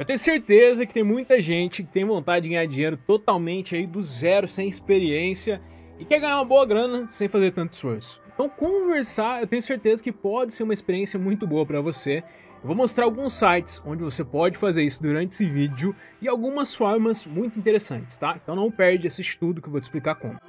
Eu tenho certeza que tem muita gente que tem vontade de ganhar dinheiro totalmente aí do zero, sem experiência, e quer ganhar uma boa grana sem fazer tanto esforço. Então conversar, eu tenho certeza que pode ser uma experiência muito boa para você. Eu vou mostrar alguns sites onde você pode fazer isso durante esse vídeo e algumas formas muito interessantes, tá? Então não perde, assiste tudo que eu vou te explicar como. Música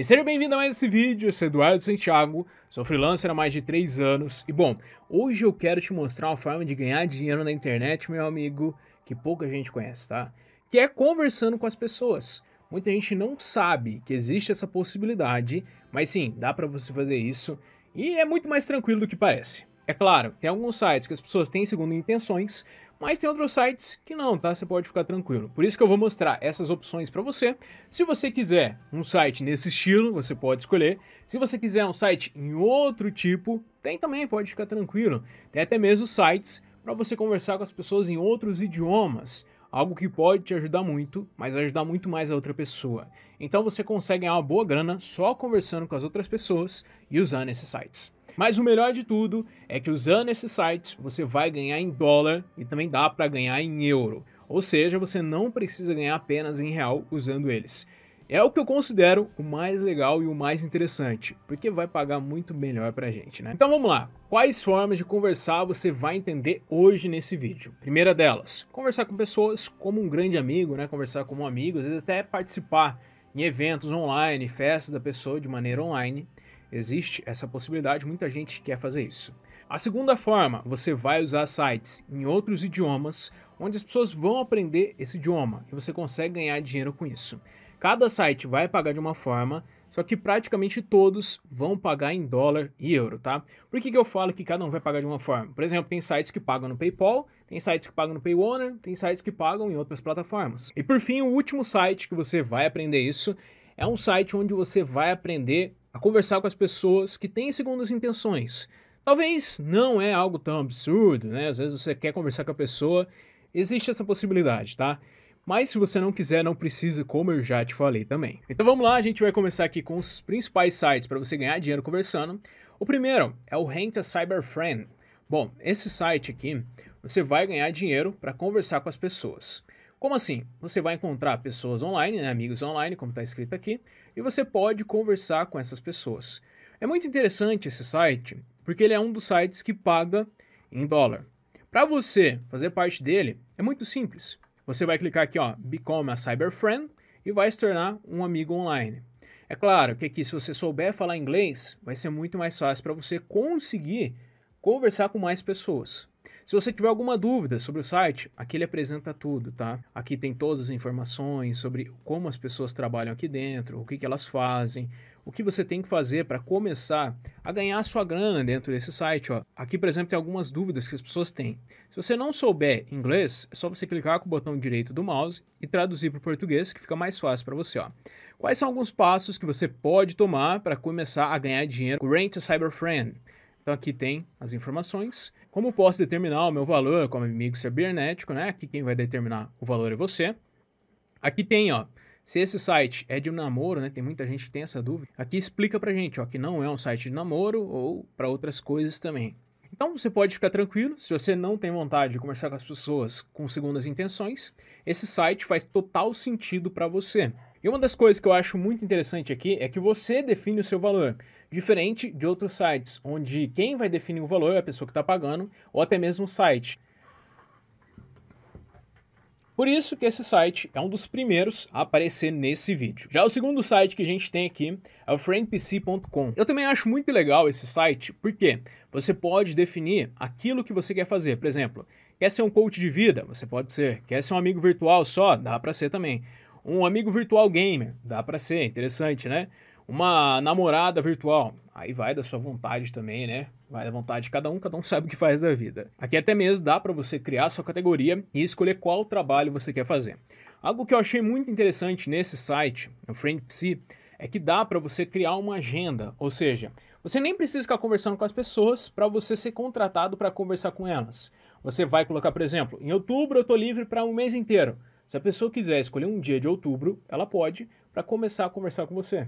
E seja bem-vindo a mais esse vídeo, eu sou Eduardo Santiago, sou freelancer há mais de 3 anos e bom, hoje eu quero te mostrar uma forma de ganhar dinheiro na internet, meu amigo, que pouca gente conhece, tá? Que é conversando com as pessoas. Muita gente não sabe que existe essa possibilidade, mas sim, dá para você fazer isso e é muito mais tranquilo do que parece. É claro, tem alguns sites que as pessoas têm segundo intenções, mas tem outros sites que não, tá? Você pode ficar tranquilo. Por isso que eu vou mostrar essas opções para você. Se você quiser um site nesse estilo, você pode escolher. Se você quiser um site em outro tipo, tem também, pode ficar tranquilo. Tem até mesmo sites para você conversar com as pessoas em outros idiomas. Algo que pode te ajudar muito, mas vai ajudar muito mais a outra pessoa. Então você consegue ganhar uma boa grana só conversando com as outras pessoas e usando esses sites. Mas o melhor de tudo é que usando esses sites você vai ganhar em dólar e também dá para ganhar em euro. Ou seja, você não precisa ganhar apenas em real usando eles. É o que eu considero o mais legal e o mais interessante, porque vai pagar muito melhor pra gente, né? Então vamos lá. Quais formas de conversar você vai entender hoje nesse vídeo? Primeira delas, conversar com pessoas como um grande amigo, né? Conversar como um amigo, às vezes até participar em eventos online, festas da pessoa de maneira online. Existe essa possibilidade, muita gente quer fazer isso. A segunda forma, você vai usar sites em outros idiomas onde as pessoas vão aprender esse idioma e você consegue ganhar dinheiro com isso. Cada site vai pagar de uma forma, só que praticamente todos vão pagar em dólar e euro, tá? Por que, que eu falo que cada um vai pagar de uma forma? Por exemplo, tem sites que pagam no PayPal, tem sites que pagam no PayOwner, tem sites que pagam em outras plataformas. E por fim, o último site que você vai aprender isso é um site onde você vai aprender a conversar com as pessoas que têm segundas intenções. Talvez não é algo tão absurdo, né? Às vezes você quer conversar com a pessoa, existe essa possibilidade, tá? Mas se você não quiser, não precisa, como eu já te falei também. Então vamos lá, a gente vai começar aqui com os principais sites para você ganhar dinheiro conversando. O primeiro é o Rent a Cyber Friend. Bom, esse site aqui, você vai ganhar dinheiro para conversar com as pessoas. Como assim? Você vai encontrar pessoas online, né, amigos online, como está escrito aqui, e você pode conversar com essas pessoas. É muito interessante esse site, porque ele é um dos sites que paga em dólar. Para você fazer parte dele, é muito simples. Você vai clicar aqui, ó, Become a Cyber Friend e vai se tornar um amigo online. É claro que aqui, se você souber falar inglês, vai ser muito mais fácil para você conseguir conversar com mais pessoas. Se você tiver alguma dúvida sobre o site, aqui ele apresenta tudo, tá? Aqui tem todas as informações sobre como as pessoas trabalham aqui dentro, o que, que elas fazem, o que você tem que fazer para começar a ganhar sua grana dentro desse site. Ó. Aqui, por exemplo, tem algumas dúvidas que as pessoas têm. Se você não souber inglês, é só você clicar com o botão direito do mouse e traduzir para o português, que fica mais fácil para você. Ó. Quais são alguns passos que você pode tomar para começar a ganhar dinheiro com Rent a Cyber Friend? Então aqui tem as informações. Como posso determinar o meu valor como inimigo cibernético, né? Aqui quem vai determinar o valor é você. Aqui tem, ó, se esse site é de um namoro, né? Tem muita gente que tem essa dúvida. Aqui explica pra gente, ó, que não é um site de namoro ou para outras coisas também. Então você pode ficar tranquilo, se você não tem vontade de conversar com as pessoas com segundas intenções, esse site faz total sentido para você. E uma das coisas que eu acho muito interessante aqui é que você define o seu valor, diferente de outros sites, onde quem vai definir o valor é a pessoa que está pagando ou até mesmo o site. Por isso que esse site é um dos primeiros a aparecer nesse vídeo. Já o segundo site que a gente tem aqui é o friendpc.com. Eu também acho muito legal esse site, porque você pode definir aquilo que você quer fazer. Por exemplo, quer ser um coach de vida? Você pode ser. Quer ser um amigo virtual só? Dá para ser também um amigo virtual gamer, dá para ser, interessante, né? Uma namorada virtual, aí vai da sua vontade também, né? Vai da vontade de cada um, cada um sabe o que faz da vida. Aqui até mesmo dá para você criar sua categoria e escolher qual trabalho você quer fazer. Algo que eu achei muito interessante nesse site, o FriendPsy, é que dá para você criar uma agenda, ou seja, você nem precisa ficar conversando com as pessoas para você ser contratado para conversar com elas. Você vai colocar, por exemplo, em outubro eu estou livre para um mês inteiro. Se a pessoa quiser escolher um dia de outubro, ela pode para começar a conversar com você.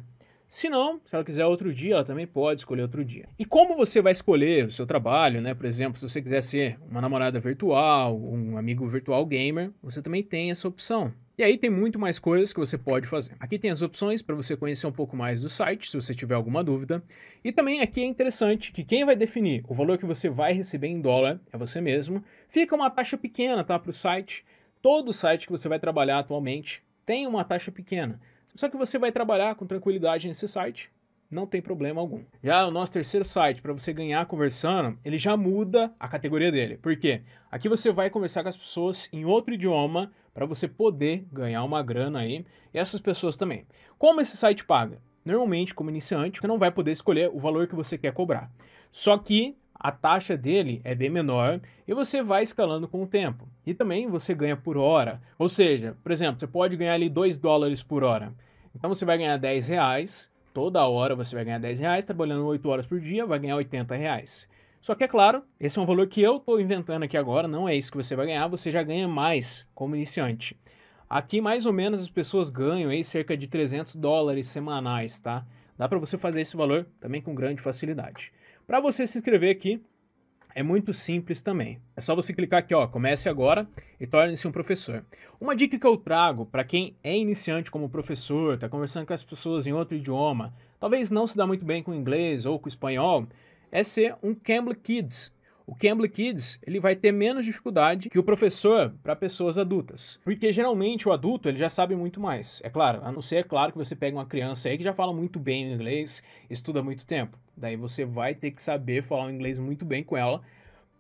Se não, se ela quiser outro dia, ela também pode escolher outro dia. E como você vai escolher o seu trabalho, né? Por exemplo, se você quiser ser uma namorada virtual, um amigo virtual gamer, você também tem essa opção. E aí tem muito mais coisas que você pode fazer. Aqui tem as opções para você conhecer um pouco mais do site, se você tiver alguma dúvida. E também aqui é interessante que quem vai definir o valor que você vai receber em dólar é você mesmo. Fica uma taxa pequena, tá, para o site Todo site que você vai trabalhar atualmente tem uma taxa pequena. Só que você vai trabalhar com tranquilidade nesse site, não tem problema algum. Já o nosso terceiro site, para você ganhar conversando, ele já muda a categoria dele. Por quê? Aqui você vai conversar com as pessoas em outro idioma para você poder ganhar uma grana aí e essas pessoas também. Como esse site paga? Normalmente, como iniciante, você não vai poder escolher o valor que você quer cobrar. Só que a taxa dele é bem menor e você vai escalando com o tempo. E também você ganha por hora. Ou seja, por exemplo, você pode ganhar ali 2 dólares por hora. Então você vai ganhar 10 reais, toda hora você vai ganhar 10 reais, trabalhando 8 horas por dia, vai ganhar 80 reais. Só que é claro, esse é um valor que eu estou inventando aqui agora, não é isso que você vai ganhar, você já ganha mais como iniciante. Aqui mais ou menos as pessoas ganham aí cerca de 300 dólares semanais, tá? Dá para você fazer esse valor também com grande facilidade. Para você se inscrever aqui, é muito simples também. É só você clicar aqui, ó, comece agora e torne-se um professor. Uma dica que eu trago para quem é iniciante como professor, está conversando com as pessoas em outro idioma, talvez não se dá muito bem com inglês ou com espanhol, é ser um Cambly Kids, o Cambly Kids ele vai ter menos dificuldade que o professor para pessoas adultas, porque geralmente o adulto ele já sabe muito mais. É claro, a não ser é claro que você pega uma criança aí que já fala muito bem o inglês, estuda muito tempo, daí você vai ter que saber falar o inglês muito bem com ela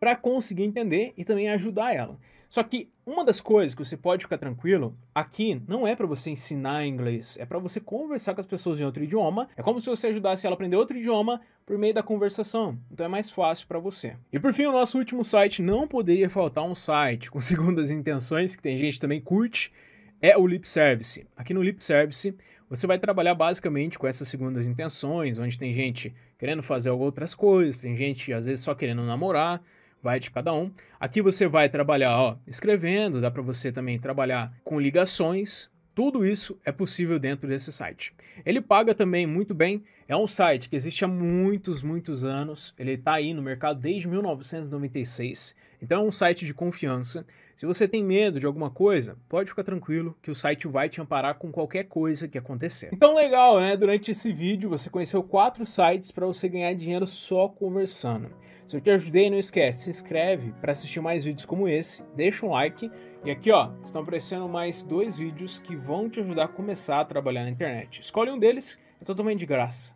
para conseguir entender e também ajudar ela. Só que uma das coisas que você pode ficar tranquilo aqui não é para você ensinar inglês, é para você conversar com as pessoas em outro idioma. É como se você ajudasse ela a aprender outro idioma por meio da conversação. Então é mais fácil para você. E por fim, o nosso último site não poderia faltar um site com segundas intenções que tem gente também curte é o Lip Service. Aqui no Lip Service você vai trabalhar basicamente com essas segundas intenções, onde tem gente querendo fazer outras coisas, tem gente às vezes só querendo namorar vai de cada um. Aqui você vai trabalhar ó, escrevendo, dá para você também trabalhar com ligações. Tudo isso é possível dentro desse site. Ele paga também muito bem. É um site que existe há muitos, muitos anos. Ele está aí no mercado desde 1996. Então é um site de confiança se você tem medo de alguma coisa, pode ficar tranquilo que o site vai te amparar com qualquer coisa que acontecer. Então legal, né? Durante esse vídeo você conheceu quatro sites para você ganhar dinheiro só conversando. Se eu te ajudei, não esquece, se inscreve para assistir mais vídeos como esse, deixa um like e aqui ó, estão aparecendo mais dois vídeos que vão te ajudar a começar a trabalhar na internet. Escolhe um deles, é totalmente de graça.